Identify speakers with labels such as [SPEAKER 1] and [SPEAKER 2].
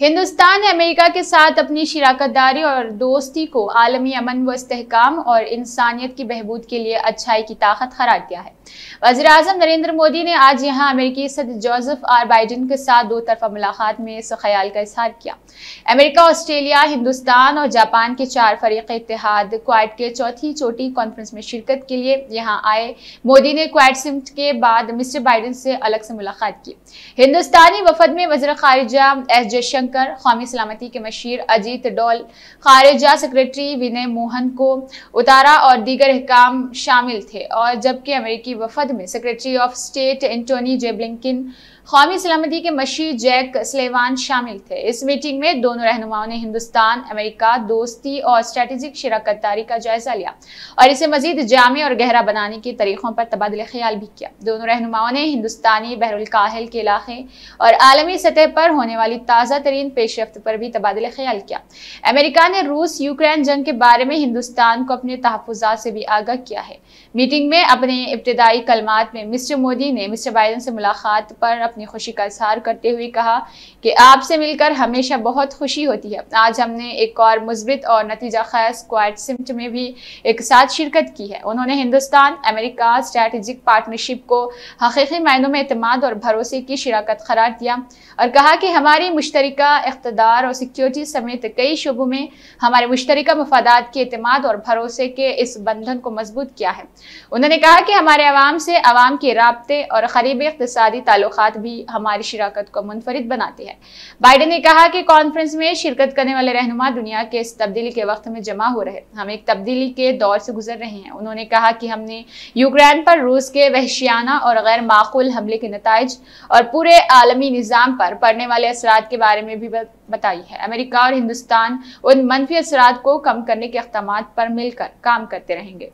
[SPEAKER 1] हिंदुस्तान ने अमेरिका के साथ अपनी दारी और दोस्ती को आलमी अमन व इस्तेकाम और इंसानियत की बहबूद के लिए अच्छाई की ताकत करार दिया है वजी अजम नरेंद्र मोदी ने आज यहाँ अमेरिकी सदर जोसेफ आर बाइडन के साथ दो तरफा मुलाकात में इस ख्याल का इजहार किया अमेरिका ऑस्ट्रेलिया हिंदुस्तान और जापान के चार फरीक इतिहाद क्वाइट के चौथी चोटी कॉन्फ्रेंस में शिरकत के लिए यहाँ आए मोदी ने क्वाइट सिमट के बाद मिस्टर बाइडन से अलग से मुलाकात की हिंदुस्तानी वफद में वजर खारजा एस जयशंकर कौमी सलामती के मशीर अजीत डोल खारजा सेक्रेटरी विनय मोहन को उतारा और दीगर अहकाम शामिल थे और जबकि अमेरिकी वफद में secretary of state Antony J Blinken कौमी सलामती के मशी जैक स्लेवान शामिल थे इस मीटिंग में दोनों रहनुमाओं ने हिंदुस्तान अमेरिका दोस्ती और स्ट्रेटेजिक शराकत दारी का जायजा लिया और इसे मजीद जाम और गहरा बनाने के तरीक़ों पर तबादला ख्याल भी किया दोनों रहनुमाओं ने हिंदुस्तानी बहरुलकाहल के इलाके और आलमी सतह पर होने वाली ताज़ा तरीन पेश रफ्त पर भी तबादला ख्याल किया अमेरिका ने रूस यूक्रेन जंग के बारे में हिंदुस्तान को अपने तहफात से भी आगाह किया है मीटिंग में अपने इब्तदा इब्तदाई कलमात में मिस्टर मोदी ने मिस्टर बाइडन से मुलाकात पर अपनी खुशी का इजहार करते हुए कहा कि आपसे मिलकर हमेशा बहुत खुशी होती है आज हमने एक और मुस्बित और नतीजा खैर क्वाइट सिमट में भी एक साथ शिरकत की है उन्होंने हिंदुस्तान अमेरिका स्ट्रेटजिक पार्टनरशिप को हकीकी मायनों में अतमाद और भरोसे की शिरकत करार दिया और कहा कि हमारी मुश्तरक इकतदार और सिक्योरिटी समेत कई शुबों में हमारे मुश्तरक मफादात के अतमाद और भरोसे के इस बंधन को मजबूत किया है उन्होंने कहा कि हमारे आवाम से अवाम के रबते और करीब इकतदी ताल्लुक भी हमारी शराकत को मुनफरद बनाती है बाइडन ने कहा कि कॉन्फ्रेंस में शिरकत करने वाले रहनुमा दुनिया के इस तब्दीली के वक्त में जमा हो रहे हम एक तब्दीली के दौर से गुजर रहे हैं उन्होंने कहा कि हमने यूक्रेन पर रूस के वहशियाना और गैर माकूल हमले के नतज और पूरे आलमी निज़ाम पर पड़ने वाले असरा के बारे में भी बताई है अमेरिका और हिंदुस्तान उन मनफी असरा को कम करने के अकदाम पर मिलकर काम करते रहेंगे